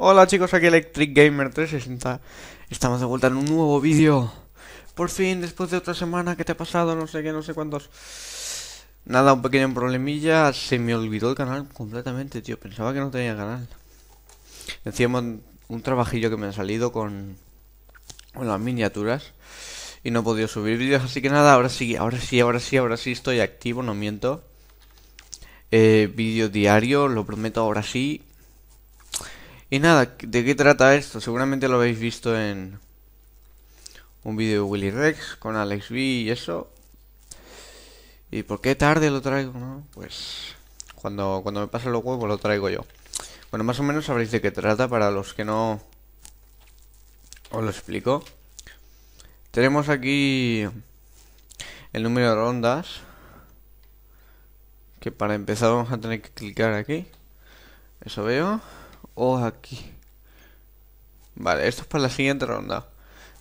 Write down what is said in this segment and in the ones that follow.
Hola chicos, aquí Electric Gamer 360 Estamos de vuelta en un nuevo vídeo Por fin, después de otra semana que te ha pasado, no sé qué, no sé cuántos Nada, un pequeño problemilla Se me olvidó el canal completamente, tío Pensaba que no tenía canal Decíamos un trabajillo que me ha salido con, con las miniaturas Y no he podido subir vídeos, así que nada Ahora sí, ahora sí, ahora sí, ahora sí estoy activo, no miento eh, vídeo diario, lo prometo ahora sí y nada, ¿de qué trata esto? Seguramente lo habéis visto en un vídeo de Willy Rex con Alex V y eso. ¿Y por qué tarde lo traigo? No? Pues cuando, cuando me pasen los huevos lo traigo yo. Bueno, más o menos sabréis de qué trata para los que no os lo explico. Tenemos aquí el número de rondas. Que para empezar vamos a tener que clicar aquí. Eso veo. O aquí. Vale, esto es para la siguiente ronda.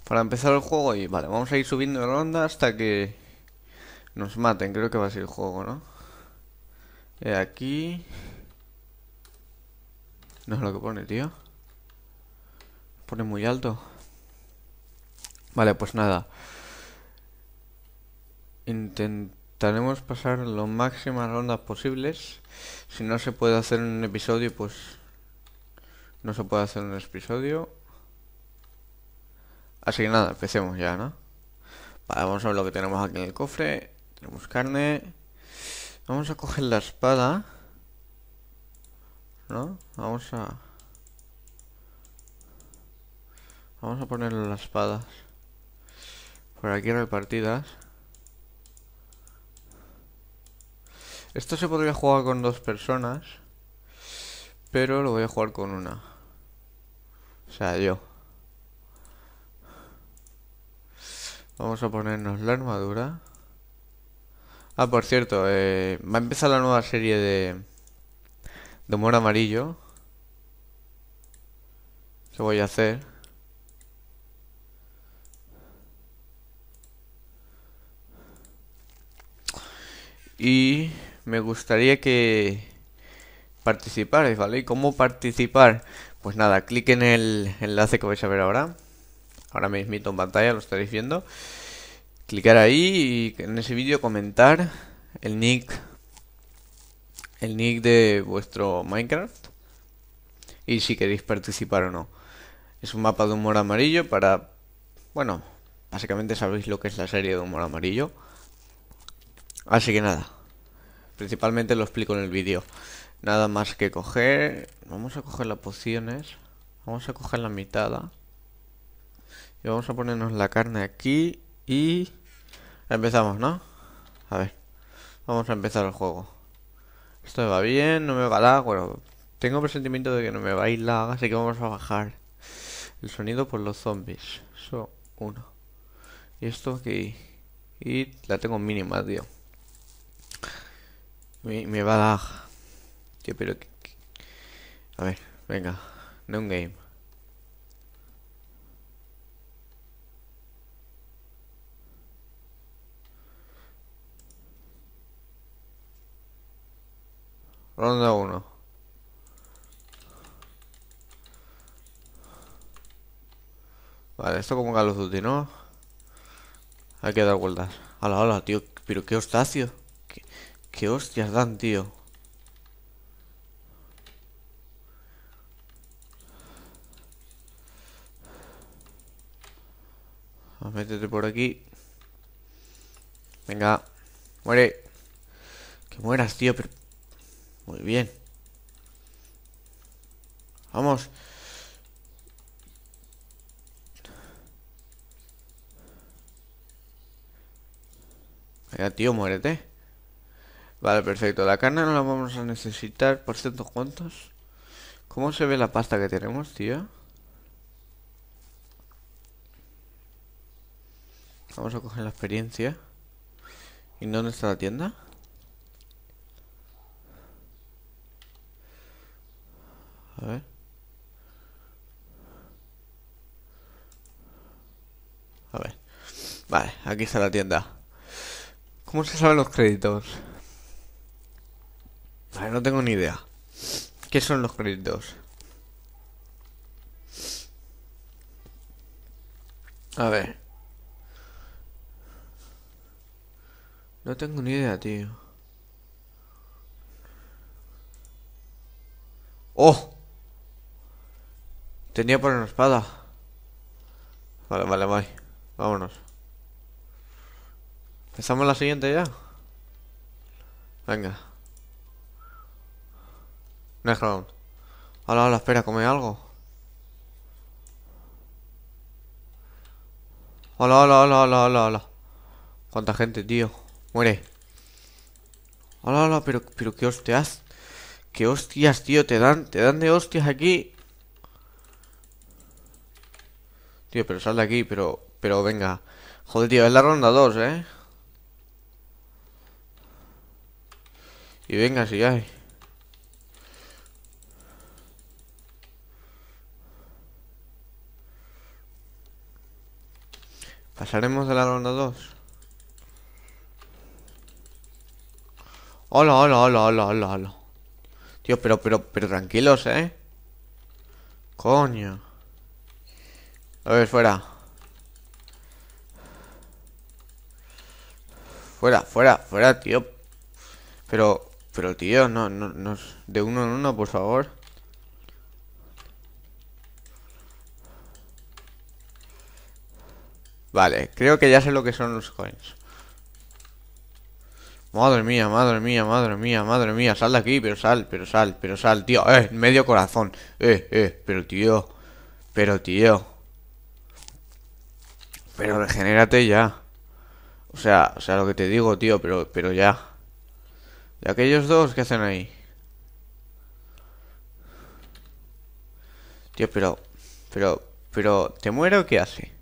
Para empezar el juego y vale, vamos a ir subiendo ronda hasta que nos maten. Creo que va a ser el juego, ¿no? Eh, aquí... No es lo que pone, tío. Pone muy alto. Vale, pues nada. Intentaremos pasar máximo máximas rondas posibles. Si no se puede hacer un episodio, pues no se puede hacer un episodio. Así que nada, empecemos ya, ¿no? vamos a ver lo que tenemos aquí en el cofre. Tenemos carne. Vamos a coger la espada. ¿No? Vamos a... Vamos a poner las espadas. Por aquí repartidas. Esto se podría jugar con dos personas pero lo voy a jugar con una. O sea, yo. Vamos a ponernos la armadura. Ah, por cierto, eh, va a empezar la nueva serie de... De humor amarillo. Lo voy a hacer. Y me gustaría que participar, ¿vale? ¿Y cómo participar? Pues nada, clic en el enlace que vais a ver ahora. Ahora me mismito en pantalla, lo estaréis viendo. Clicar ahí y en ese vídeo comentar el nick el nick de vuestro Minecraft y si queréis participar o no. Es un mapa de humor amarillo para... Bueno, básicamente sabéis lo que es la serie de humor amarillo. Así que nada, Principalmente lo explico en el vídeo. Nada más que coger... Vamos a coger las pociones. Vamos a coger la mitad. Y vamos a ponernos la carne aquí y... Empezamos, ¿no? A ver. Vamos a empezar el juego. Esto va bien, no me va la... Bueno, tengo presentimiento de que no me va a ir la así que vamos a bajar. El sonido por los zombies. Eso, uno. Y esto aquí. Y la tengo mínima, tío. Me, me va a dar. pero. A ver, venga. No un game. Ronda 1. Vale, esto como Call of ¿no? Hay que dar vueltas. Hola, hola, tío. Pero qué hostacio. Qué hostias dan, tío Métete por aquí Venga Muere Que mueras, tío pero... Muy bien Vamos Venga, tío, muérete Vale, perfecto. La carne no la vamos a necesitar. Por cierto, ¿cuántos? ¿Cómo se ve la pasta que tenemos, tío? Vamos a coger la experiencia. ¿Y dónde está la tienda? A ver. A ver. Vale, aquí está la tienda. ¿Cómo se saben los créditos? no tengo ni idea. ¿Qué son los créditos? A ver. No tengo ni idea, tío. ¡Oh! Tenía por una espada. Vale, vale, bye. Vámonos. ¿Empezamos la siguiente ya? Venga. Hola, hola, espera, come algo. Hola, hola, hola, hola, hola, Cuánta gente, tío. Muere. Hola, hola, pero, pero qué hostias. Qué hostias, tío, te dan, te dan de hostias aquí. Tío, pero sal de aquí, pero, pero venga. Joder, tío, es la ronda 2, eh. Y venga, si hay. Pasaremos de la ronda 2. Hola, hola, hola, hola, hola, hola. Tío, pero, pero, pero tranquilos, ¿eh? Coño. A ver, fuera. Fuera, fuera, fuera, tío. Pero, pero, tío, no, no, no. De uno en uno, por favor. Vale, creo que ya sé lo que son los coins. Madre mía, madre mía, madre mía, madre mía. Sal de aquí, pero sal, pero sal, pero sal, tío. Eh, medio corazón. Eh, eh, pero tío. Pero tío. Pero regenérate ya. O sea, o sea, lo que te digo, tío, pero, pero ya. ¿De aquellos dos ¿qué hacen ahí? Tío, pero... Pero... Pero... ¿Te muero o qué hace?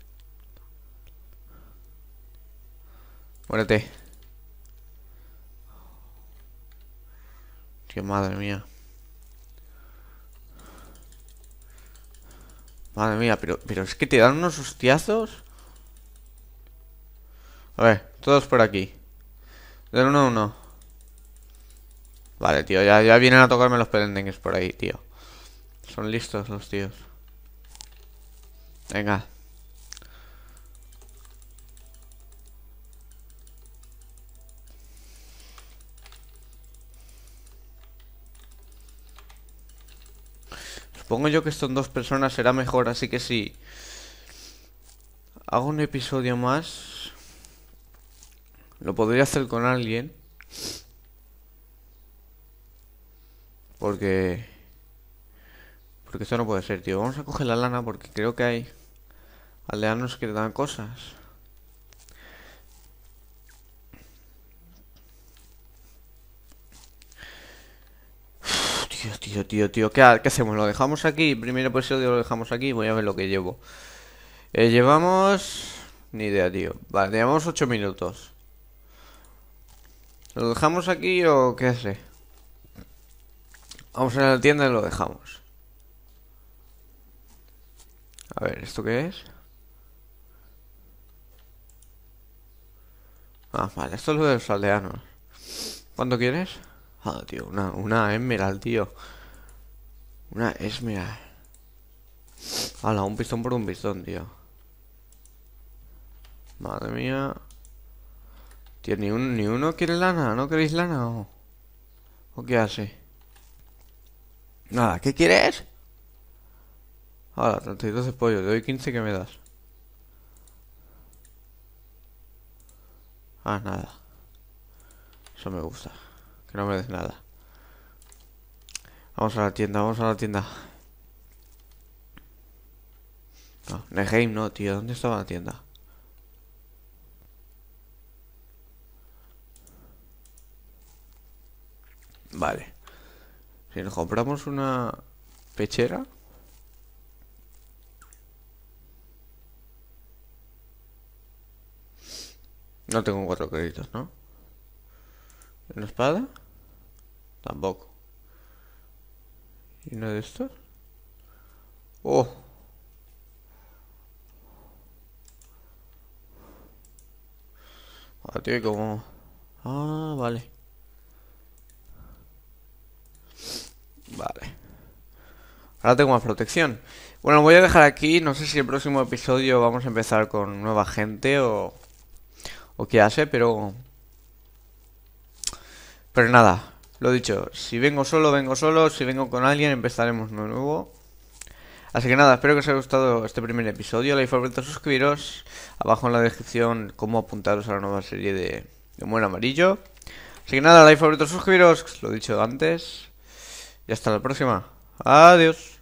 Muérete. Qué madre mía. Madre mía, pero, es que te dan unos hostiazos. A ver, todos por aquí. Del uno a uno. Vale, tío, ya, ya vienen a tocarme los pelendengues por ahí, tío. Son listos los tíos. Venga. Supongo yo que en dos personas será mejor, así que si Hago un episodio más. Lo podría hacer con alguien. Porque... Porque esto no puede ser, tío. Vamos a coger la lana porque creo que hay aldeanos que dan cosas. Tío, tío, tío, tío. ¿Qué, hacemos? ¿Lo dejamos aquí? Primero episodio lo dejamos aquí. Voy a ver lo que llevo. Eh, llevamos... Ni idea, tío. Vale, llevamos 8 minutos. ¿Lo dejamos aquí o qué hace? Vamos a la tienda y lo dejamos. A ver, ¿esto qué es? Ah, vale, esto es lo de los aldeanos. ¿Cuánto quieres? Ah, tío, una, una tío Una esmeralda Hala, un pistón por un pistón, tío Madre mía Tío, ni, un, ni uno quiere lana ¿No queréis lana o, ¿O qué hace? Nada, ¿qué quieres? Ah, 32 de pollo, doy 15 que me das. Ah, nada. Eso me gusta no me des nada. Vamos a la tienda, vamos a la tienda. No, Neheim no, tío. ¿Dónde estaba la tienda? Vale. Si nos compramos una pechera... No tengo cuatro créditos, ¿no? ¿Una espada? Tampoco. ¿Y uno de estos? ¡Oh! Ah, tío, como... Ah, vale. Vale. Ahora tengo más protección. Bueno, voy a dejar aquí. No sé si el próximo episodio vamos a empezar con nueva gente o... O qué hace, pero... Pero nada, lo dicho, si vengo solo, vengo solo. Si vengo con alguien, empezaremos de nuevo. Así que nada, espero que os haya gustado este primer episodio. Like, favorito, suscribiros. Abajo en la descripción cómo apuntaros a la nueva serie de, de Amarillo. Así que nada, like, favorito, suscribiros. Lo dicho antes. Y hasta la próxima. Adiós.